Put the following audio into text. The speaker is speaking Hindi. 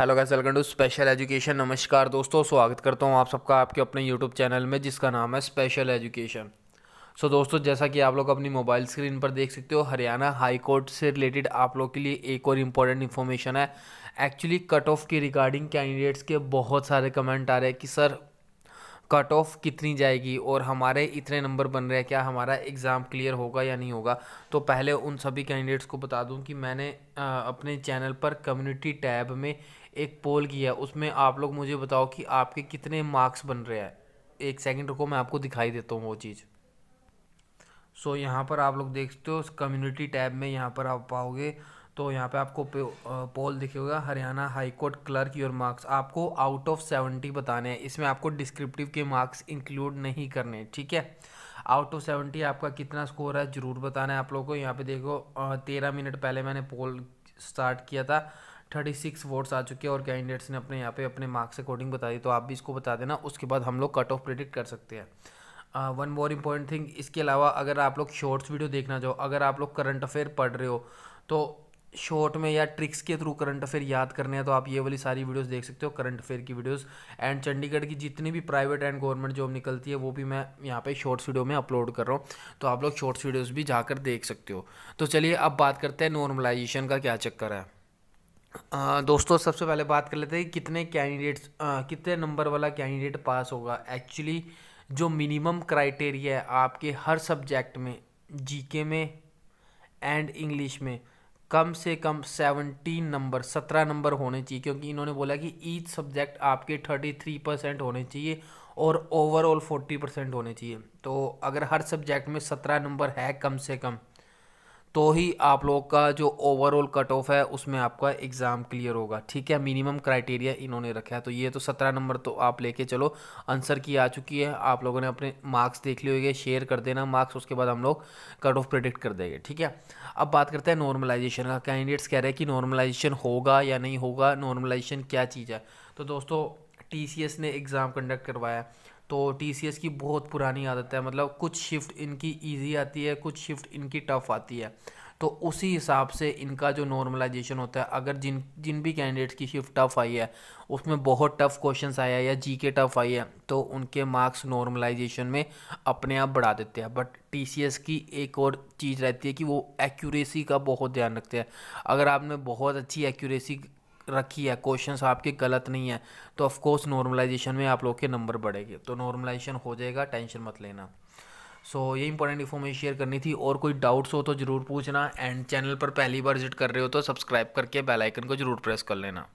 hello guys welcome to special education नमस्कार दोस्तों स्वागत करता हूँ आप सबका आपके अपने यूट्यूब चैनल में जिसका नाम है स्पेशल एजुकेशन सो दोस्तों जैसा कि आप लोग अपनी मोबाइल स्क्रीन पर देख सकते हो हरियाणा हाई कोर्ट से रिलेटेड आप लोग के लिए एक और इम्पॉर्टेंट इन्फॉर्मेशन है एक्चुअली कट ऑफ की रिगार्डिंग कैंडिडेट्स के बहुत सारे कमेंट आ रहे हैं कि सर कट ऑफ कितनी जाएगी और हमारे इतने नंबर बन रहे हैं क्या हमारा एग्ज़ाम क्लियर होगा या नहीं होगा तो पहले उन सभी कैंडिडेट्स को बता दूं कि मैंने अपने चैनल पर कम्युनिटी टैब में एक पोल किया उसमें आप लोग मुझे बताओ कि आपके कितने मार्क्स बन रहे हैं एक सेकंड रुको मैं आपको दिखाई देता हूँ वो चीज़ सो so, यहाँ पर आप लोग देखते हो कम्युनिटी टैब में यहाँ पर आप पाओगे तो यहाँ पे आपको पोल दिखेगा Haryana high court clerk your marks आपको आउट ऑफ सेवेंटी बताने हैं इसमें आपको डिस्क्रिप्टिव के मार्क्स इंक्लूड नहीं करने ठीक है आउट ऑफ सेवेंटी आपका कितना स्कोर है ज़रूर बताना है आप लोगों को यहाँ पे देखो तेरह मिनट पहले मैंने पोल स्टार्ट किया था थर्टी सिक्स वोट्स आ चुके हैं और कैंडिडेट्स ने अपने यहाँ पे अपने मार्क्स अकॉर्डिंग बता दी तो आप भी इसको बता देना उसके बाद हम लोग कट ऑफ प्रिडिक्ट कर सकते हैं वन मोर इम्पॉर्टेंट थिंग इसके अलावा अगर आप लोग शॉर्ट्स वीडियो देखना चाहो अगर आप लोग करंट अफेयर पढ़ रहे हो तो शॉर्ट में या ट्रिक्स के थ्रू करंट अफेयर याद करने हैं तो आप ये वाली सारी वीडियोस देख सकते हो करंट अफेयर की वीडियोस एंड चंडीगढ़ की जितनी भी प्राइवेट एंड गवर्नमेंट जॉब निकलती है वो भी मैं यहाँ पे शॉर्ट्स वीडियो में अपलोड कर रहा हूँ तो आप लोग शॉर्ट्स वीडियोज़ भी जाकर देख सकते हो तो चलिए अब बात करते हैं नॉर्मलाइजेशन का क्या चक्कर है आ, दोस्तों सबसे पहले बात कर लेते हैं कितने कैंडिडेट्स कितने नंबर वाला कैंडिडेट पास होगा एक्चुअली जो मिनिमम क्राइटेरिया है आपके हर सब्जेक्ट में जीके में एंड इंग्लिश में कम से कम सेवनटीन नंबर सत्रह नंबर होने चाहिए क्योंकि इन्होंने बोला कि ईच सब्जेक्ट आपके थर्टी थ्री परसेंट होने चाहिए और ओवरऑल फोर्टी परसेंट होने चाहिए तो अगर हर सब्जेक्ट में सत्रह नंबर है कम से कम तो ही आप लोग का जो ओवरऑल कट ऑफ है उसमें आपका एग्ज़ाम क्लियर होगा ठीक है मिनिमम क्राइटेरिया इन्होंने रखा है तो ये तो सत्रह नंबर तो आप लेके चलो आंसर की आ चुकी है आप लोगों ने अपने मार्क्स देख लिए होंगे शेयर कर देना मार्क्स उसके बाद हम लोग कट ऑफ प्रिडिक्ट कर देंगे ठीक है अब बात करते हैं नॉर्मलाइजेशन का कैंडिडेट्स कह रहे हैं कि नॉर्मलाइजेशन होगा या नहीं होगा नॉर्मलाइजेशन क्या चीज़ है तो दोस्तों टी ने एग्ज़ाम कंडक्ट करवाया तो टी की बहुत पुरानी आदत है मतलब कुछ शिफ्ट इनकी ईजी आती है कुछ शिफ्ट इनकी टफ़ आती है तो उसी हिसाब से इनका जो नॉर्मलाइजेशन होता है अगर जिन जिन भी कैंडिडेट्स की शिफ्ट टफ़ आई है उसमें बहुत टफ़ क्वेश्चन आया या जी के टफ़ आई है तो उनके मार्क्स नॉर्मलाइजेशन में अपने आप बढ़ा देते हैं बट टी की एक और चीज़ रहती है कि वो एक्यूरेसी का बहुत ध्यान रखते हैं अगर आपने बहुत अच्छी एक्यूरेसी रखी है क्वेश्चन आपके गलत नहीं है तो ऑफकोर्स नॉर्मलाइजेशन में आप लोग के नंबर बढ़ेंगे तो नॉर्मलाइजेशन हो जाएगा टेंशन मत लेना सो so, ये इंपॉर्टेंट इन्फॉर्मेशन शेयर करनी थी और कोई डाउट्स हो तो ज़रूर पूछना एंड चैनल पर पहली बार विजिट कर रहे हो तो सब्सक्राइब करके बेल आइकन को ज़रूर प्रेस कर लेना